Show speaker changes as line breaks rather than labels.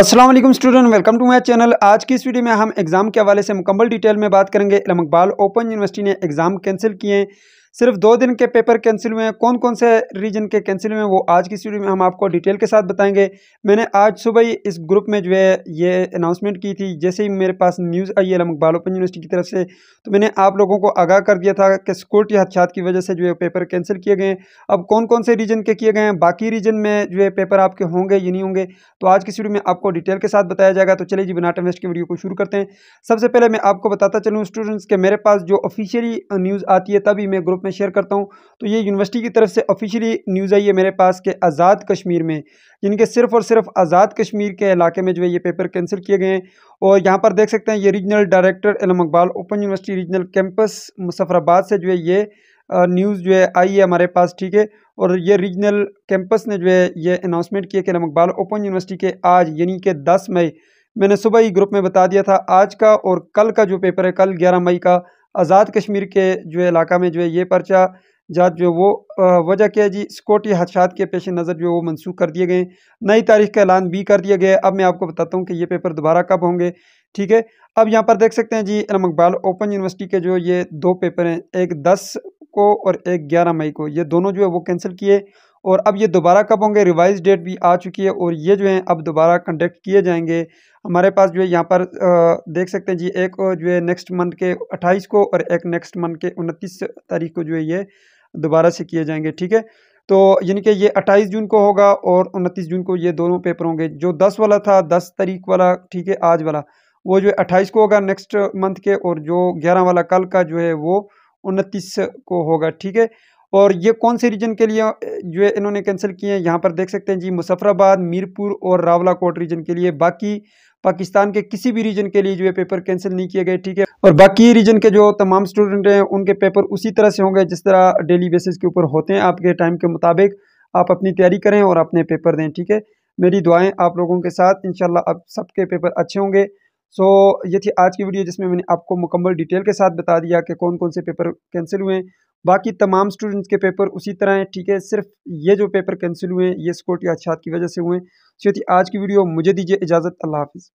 السلام علیکم student welcome to my channel آج کی اس ویڈیو میں ہم ایگزام کے حوالے سے مکمل ڈیٹیل میں بات کریں گے علم اقبال اوپن یونیورسٹی نے ایگزام کینسل کیے صرف دو دن کے پیپر کینسل ہوئے ہیں کون کون سے ریجن کے کینسل ہوئے ہیں وہ آج کی سیڈیو میں ہم آپ کو ڈیٹیل کے ساتھ بتائیں گے میں نے آج صبح ہی اس گروپ میں جو ہے یہ اناؤنسمنٹ کی تھی جیسے ہی میرے پاس نیوز آئی ہے اوپن یونیورسٹی کی طرف سے تو میں نے آپ لوگوں کو آگاہ کر دیا تھا کہ سیکورٹی خدشات کی وجہ سے جو ہے پیپر کینسل کیے گئے ہیں اب کون کون سے ریجن کے کیے گئے ہیں باقی ریجن میں جو ہے پیپر آپ کے ہوں گے یا نہیں ہوں گے تو آج کی سیڈیو میں آپ کو ڈیٹیل کے ساتھ بتایا جائے گا تو چلے جی بناٹا ویسٹ کی ویڈیو کو شروع کرتے ہیں سب سے پہلے میں آپ کو بتاتا چلوں اسٹوڈنٹس کہ میرے پاس جو آفیشیلی نیوز آتی ہے تبھی میں گروپ میں شیئر کرتا ہوں تو یہ یونیورسٹی کی طرف سے آفیشیلی نیوز آئی ہے میرے پاس کہ آزاد کشمیر میں جن یعنی کے صرف اور صرف آزاد کشمیر کے علاقے میں جو ہے یہ پیپر کینسل کیے گئے ہیں اور یہاں پر دیکھ سکتے ہیں یہ regional director Allama Iqbal Open University regional campus آباد سے جو ہے یہ نیوز جو ہے آئی ہے ہمارے پاس ٹھیک ہے اور یہ ریجنل کیمپس نے جو ہے یہ اناؤنسمنٹ کیا کہ علم اقبال اوپن یونیورسٹی کے آج یعنی کہ دس مئی میں نے صبح ہی گروپ میں بتا دیا تھا آج کا اور کل کا جو پیپر ہے کل گیارہ مئی کا آزاد کشمیر کے جو علاقہ میں جو ہے یہ پرچہ جات جو وہ وجہ کیا جی سکیورٹی حادثات کے پیش نظر جو وہ منسوخ کر دیے گئے ہیں نئی تاریخ کا اعلان بھی کر دیا گیا ہے اب میں آپ کو بتاتا ہوں کہ یہ پیپر دوبارہ کب ہوں گے ٹھیک ہے اب یہاں پر دیکھ سکتے ہیں جی علم اقبال اوپن یونیورسٹی کے جو یہ دو پیپر ہیں ایک دس کو اور ایک گیارہ مئی کو یہ دونوں جو ہے وہ کینسل کیے اور اب یہ دوبارہ کب ہوں گے ریوائز ڈیٹ بھی آ چکی ہے اور یہ جو ہیں اب دوبارہ کنڈکٹ کیے جائیں گے ہمارے پاس جو ہے یہاں پر دیکھ سکتے ہیں جی ایک جو ہے نیکسٹ منتھ کے اٹھائیس کو اور ایک نیکسٹ منتھ کے انتیس تاریخ کو جو ہے یہ دوبارہ سے کیے جائیں گے ٹھیک ہے تو یعنی کہ یہ اٹھائیس جون کو ہوگا اور انتیس جون کو یہ دونوں پیپر ہوں گے جو دس والا تھا دس تاریخ والا ٹھیک ہے آج والا وہ جو ہے اٹھائیس کو ہوگا نیکسٹ منتھ کے اور جو گیارہ والا کل کا جو ہے وہ انتیس کو ہوگا ٹھیک ہے اور یہ کون سے ریجن کے لیے جو انہوں نے کینسل کیے ہیں یہاں پر دیکھ سکتے ہیں جی مظفر آباد میرپور اور راولہ کوٹ ریجن کے لیے باقی پاکستان کے کسی بھی ریجن کے لیے جو پیپر کینسل نہیں کیے گئے ٹھیک ہے اور باقی ریجن کے جو تمام اسٹوڈنٹ ہیں ان کے پیپر اسی طرح سے ہوں گے جس طرح ڈیلی بیسس کے اوپر ہوتے ہیں آپ کے ٹائم کے مطابق آپ اپنی تیاری کریں اور اپنے پیپر دیں ٹھیک ہے میری دعائیں آپ لوگوں کے ساتھ انشاءاللہ اب سب کے پیپر اچھے ہوں گے سو یہ تھی آج کی ویڈیو جس میں میں نے آپ کو مکمل ڈیٹیل کے ساتھ بتا دیا کہ کون کون سے پیپر کینسل ہوئے ہیں باقی تمام اسٹوڈنٹس کے پیپر اسی طرح ہیں ٹھیک ہے صرف یہ جو پیپر کینسل ہوئے ہیں یہ سکورٹی یا اچھات کی وجہ سے ہوئے ہیں سیوتی آج کی ویڈیو مجھے دیجیے اجازت اللہ حافظ